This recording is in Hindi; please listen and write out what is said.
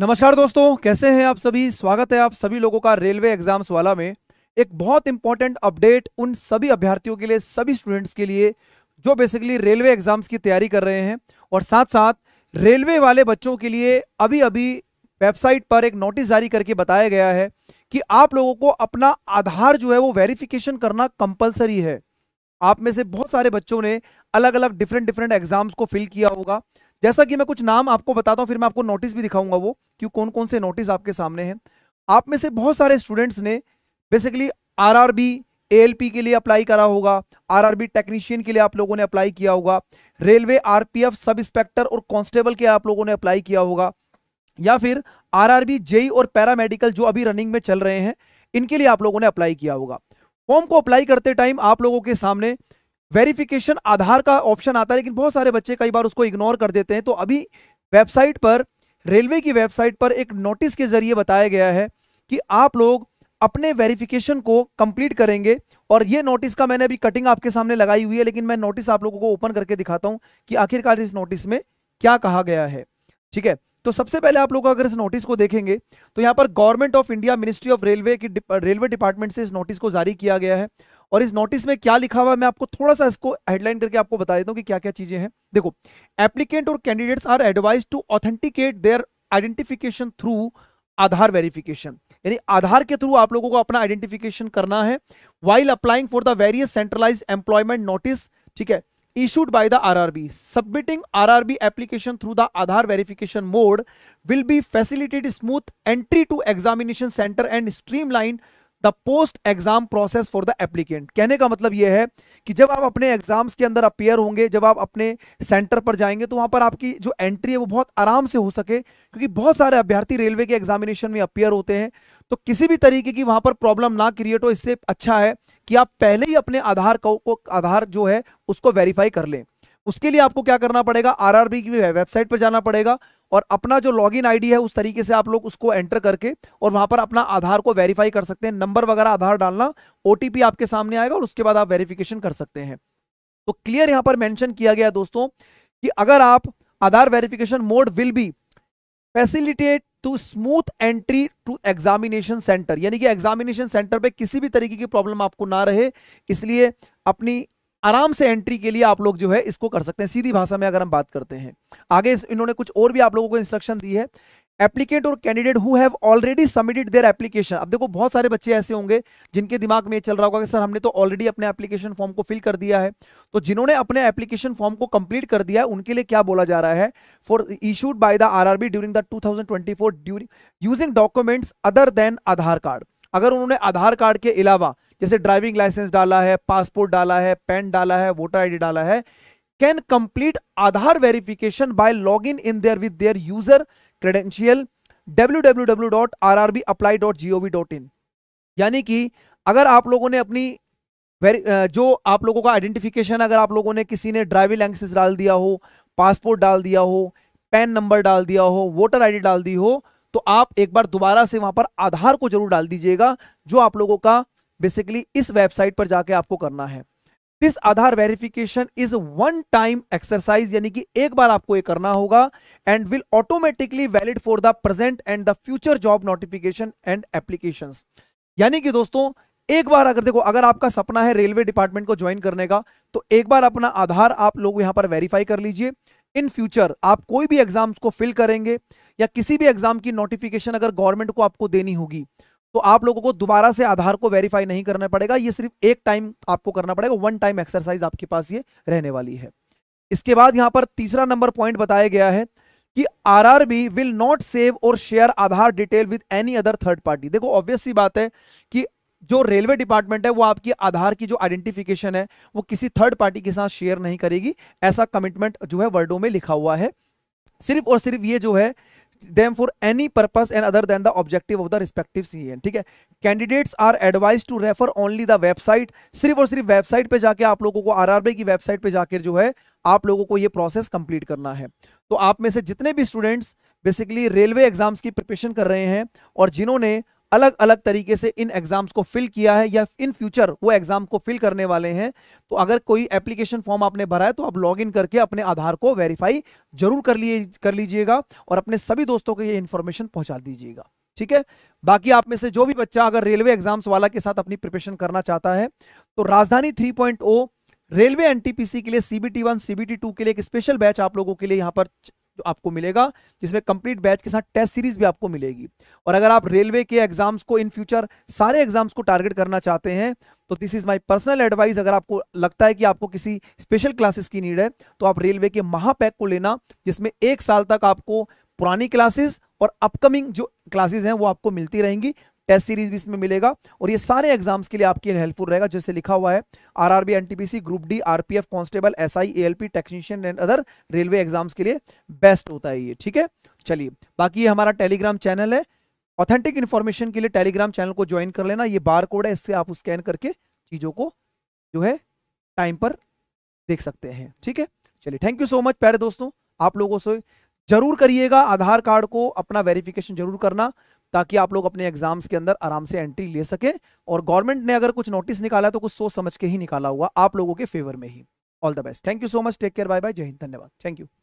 नमस्कार दोस्तों कैसे हैं आप सभी स्वागत है आप सभी लोगों का रेलवे एग्जाम्स वाला में एक बहुत इंपॉर्टेंट अपडेट उन सभी अभ्यर्थियों के लिए सभी स्टूडेंट्स के लिए जो बेसिकली रेलवे एग्जाम्स की तैयारी कर रहे हैं और साथ साथ रेलवे वाले बच्चों के लिए अभी अभी वेबसाइट पर एक नोटिस जारी करके बताया गया है कि आप लोगों को अपना आधार जो है वो वेरिफिकेशन करना कंपलसरी है आप में से बहुत सारे बच्चों ने अलग अलग डिफरेंट डिफरेंट एग्जाम्स को फिल किया होगा जैसा कि मैं कुछ नाम आपको बताता हूँ फिर मैं आपको नोटिस भी दिखाऊंगा वो कि कौन कौन से नोटिस आपके सामने हैं आप में से बहुत सारे स्टूडेंट्स ने बेसिकली आरआरबी एएलपी के लिए अप्लाई करा होगा आरआरबी टेक्नीशियन के लिए आप लोगों ने अप्लाई किया होगा रेलवे आरपीएफ सब इंस्पेक्टर और कांस्टेबल के आप लोगों ने अप्लाई किया होगा या फिर आरआरबी जेई e और पैरामेडिकल जो अभी रनिंग में चल रहे हैं इनके लिए आप लोगों ने अप्लाई किया होगा फॉर्म को अप्लाई करते टाइम आप लोगों के सामने वेरिफिकेशन आधार का ऑप्शन आता है लेकिन बहुत सारे बच्चे कई बार उसको इग्नोर कर देते हैं तो अभी वेबसाइट पर रेलवे की वेबसाइट पर एक नोटिस के जरिए बताया गया है कि आप लोग अपने वेरिफिकेशन को कंप्लीट करेंगे और ये नोटिस का मैंने अभी कटिंग आपके सामने लगाई हुई है लेकिन मैं नोटिस आप लोगों को ओपन करके दिखाता हूँ कि आखिरकार इस नोटिस में क्या कहा गया है ठीक है तो सबसे पहले आप लोग अगर इस नोटिस को देखेंगे तो यहाँ पर government of India ministry of railway की रेलवे डिपार्टमेंट से इस नोटिस को जारी किया गया है और इस नोटिस में क्या लिखा हुआ है मैं आपको थोड़ा सा इसको हेडलाइन करके आपको बता देता हूँ कि क्या क्या चीजें हैं देखो एप्लीकेंट और candidates are advise to authenticate their identification through Aadhaar verification यानी आधार के थ्रू आप लोगों को अपना आइडेंटिफिकेशन करना है while applying for the various centralize employment notice ठीक है issued by the RRB. Submitting RRB application through the Aadhaar verification mode will be facilitated smooth entry to examination center and streamline the post exam process for the applicant कहने का मतलब यह है कि जब आप अपने एग्जाम्स के अंदर अपेयर होंगे जब आप अपने सेंटर पर जाएंगे तो वहां पर आपकी जो एंट्री है वो बहुत आराम से हो सके क्योंकि बहुत सारे अभ्यर्थी रेलवे के एग्जामिनेशन में अपेयर होते हैं तो किसी भी तरीके की वहां पर प्रॉब्लम ना क्रिएट हो इससे अच्छा है कि आप पहले ही अपने आधार को आधार जो है उसको वेरीफाई कर लें उसके लिए आपको क्या करना पड़ेगा आरआरबी की वेबसाइट पर जाना पड़ेगा और अपना जो लॉगिन आईडी है उस तरीके से आप लोग उसको एंटर करके और वहां पर अपना आधार को वेरीफाई कर सकते हैं नंबर वगैरह आधार डालना ओटीपी आपके सामने आएगा और उसके बाद आप वेरिफिकेशन कर सकते हैं तो क्लियर यहां पर मैंशन किया गया दोस्तों कि अगर आप Aadhaar verification mode will be facilitate to smooth entry to examination centre यानी कि एग्जामिनेशन सेंटर पे किसी भी तरीके की प्रॉब्लम आपको ना रहे इसलिए अपनी आराम से एंट्री के लिए आप लोग जो है इसको कर सकते हैं सीधी भाषा में अगर हम बात करते हैं आगे इन्होंने कुछ और भी आप लोगों को इंस्ट्रक्शन दी है एप्लीकेट और candidate who have already submitted their application अब देखो बहुत सारे बच्चे ऐसे होंगे जिनके दिमाग में ये चल रहा होगा कि सर हमने तो ऑलरेडी अपने एप्लीकेशन फॉर्म को फिल कर दिया है तो जिन्होंने अपने एप्लीकेशन फॉर्म को कंप्लीट कर दिया है उनके लिए क्या बोला जा रहा है for issued by the RRB during the 2024 during using documents other than Aadhaar card अगर उन्होंने आधार कार्ड के अलावा जैसे ड्राइविंग लाइसेंस डाला है पासपोर्ट डाला है पैन डाला है वोटर आईडी डाला है can complete Aadhaar verification by log in in their with their user credential W यानी कि अगर आप लोगों ने अपनी जो आप लोगों का आइडेंटिफिकेशन अगर आप लोगों ने किसी ने ड्राइविंग लाइसेंस डाल दिया हो पासपोर्ट डाल दिया हो पैन नंबर डाल दिया हो वोटर आईडी डाल दी हो तो आप एक बार दोबारा से वहां पर आधार को जरूर डाल दीजिएगा जो आप लोगों का बेसिकली इस वेबसाइट पर जाके आपको करना है this Aadhaar verification is one time exercise यानी कि एक बार आपको ये करना होगा and will automatically valid for the present and the future job notification and application यानी कि दोस्तों एक बार अगर देखो अगर आपका सपना है रेलवे डिपार्टमेंट को ज्वाइन करने का तो एक बार अपना आधार आप लोग यहां पर वेरीफाई कर लीजिए इन फ्यूचर आप कोई भी एग्जाम्स को फिल करेंगे या किसी भी एग्जाम की नोटिफिकेशन अगर गवर्नमेंट को आपको देनी होगी तो आप लोगों को दोबारा से आधार को वेरीफाई नहीं करना पड़ेगा ये सिर्फ एक टाइम आपको करना पड़ेगा वन टाइम एक्सरसाइज आपके पास ये रहने वाली है इसके बाद यहां पर तीसरा नंबर पॉइंट बताया गया है कि आरआरबी विल नॉट सेव और share Aadhaar detail with any other third party देखो ऑब्वियस सी बात है कि जो रेलवे डिपार्टमेंट है वो आपकी आधार की जो आइडेंटिफिकेशन है वो किसी थर्ड पार्टी के साथ शेयर नहीं करेगी ऐसा कमिटमेंट जो है वर्डो में लिखा हुआ है सिर्फ और सिर्फ ये जो है them for any purpose and other than the objective of the respective CEN ठीक है Candidates are advised to refer only the website. सिर्फ और सिर्फ वेबसाइट पे जाके आप लोगों को आर आर बी की वेबसाइट पे जाकर जो है आप लोगों को ये प्रोसेस कंप्लीट करना है तो आप में से जितने भी स्टूडेंट्स बेसिकली रेलवे एग्जाम्स की प्रिपरेशन कर रहे हैं और जिन्होंने अलग अलग तरीके से इन एग्जाम्स को फिल किया है या इन फ्यूचर वो एग्जाम को फिल करने वाले हैं तो अगर कोई एप्लीकेशन फॉर्म आपने भरा है तो आप लॉग इन करके अपने आधार को वेरीफाई जरूर कर लिए कर लीजिएगा और अपने सभी दोस्तों को ये इन्फॉर्मेशन पहुंचा दीजिएगा ठीक है बाकी आप में से जो भी बच्चा अगर रेलवे एग्जाम्स वाला के साथ अपनी प्रिपरेशन करना चाहता है तो राजधानी 3.0 रेलवे एनटीपीसी के लिए सीबीटी वन सीबीटी टू के लिए एक स्पेशल बैच आप लोगों के लिए यहां पर जो तो आपको मिलेगा जिसमें कंप्लीट बैच के साथ टेस्ट सीरीज भी आपको मिलेगी और अगर आप रेलवे के एग्जाम्स को इन फ्यूचर सारे एग्जाम्स को टारगेट करना चाहते हैं तो this is my personal advice अगर आपको लगता है कि आपको किसी स्पेशल क्लासेस की नीड है तो आप रेलवे के महापैक को लेना जिसमें एक साल तक आपको पुरानी क्लासेस और अपकमिंग जो क्लासेस हैं वो आपको मिलती रहेंगी टेस्ट सीरीज भी इसमें मिलेगा और ये सारे एग्जाम्स के लिए आपके लिए हेल्पफुल रहेगा जैसे लिखा हुआ है RRB NTPC group D RPF constable SI ALP technician and other railway exams के लिए बेस्ट होता है ये ठीक है चलिए बाकी ये हमारा टेलीग्राम चैनल है ऑथेंटिक इन्फॉर्मेशन के लिए टेलीग्राम चैनल को ज्वाइन कर लेना ये बार कोड है इससे आप स्कैन करके चीज़ों को जो है टाइम पर देख सकते हैं ठीक है चलिए थैंक यू सो मच प्यारे दोस्तों आप लोगों से जरूर करिएगा आधार कार्ड को अपना वेरिफिकेशन जरूर करना ताकि आप लोग अपने एग्जाम्स के अंदर आराम से एंट्री ले सके और गवर्नमेंट ने अगर कुछ नोटिस निकाला तो कुछ सोच समझ के ही निकाला हुआ आप लोगों के फेवर में ही all the best thank you so much take care bye bye जय हिंद धन्यवाद थैंक यू